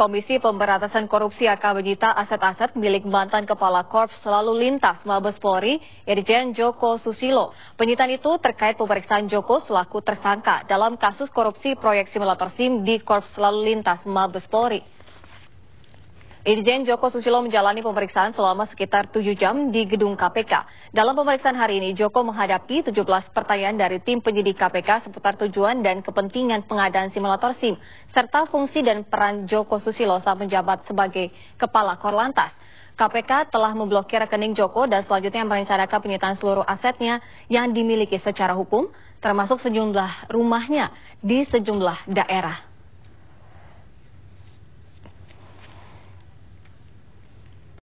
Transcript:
Komisi Pemberantasan Korupsi akan menyita aset-aset milik mantan Kepala Korps Selalu Lintas Mabes Polri, Irjen Joko Susilo. Penyitaan itu terkait pemeriksaan Joko selaku tersangka dalam kasus korupsi proyek simulator SIM di Korps Selalu Lintas Mabes Polri. Irjen Joko Susilo menjalani pemeriksaan selama sekitar 7 jam di gedung KPK. Dalam pemeriksaan hari ini, Joko menghadapi 17 pertanyaan dari tim penyidik KPK seputar tujuan dan kepentingan pengadaan simulator SIM, serta fungsi dan peran Joko Susilo saat menjabat sebagai Kepala Korlantas. KPK telah memblokir rekening Joko dan selanjutnya merencanakan penyitaan seluruh asetnya yang dimiliki secara hukum, termasuk sejumlah rumahnya di sejumlah daerah.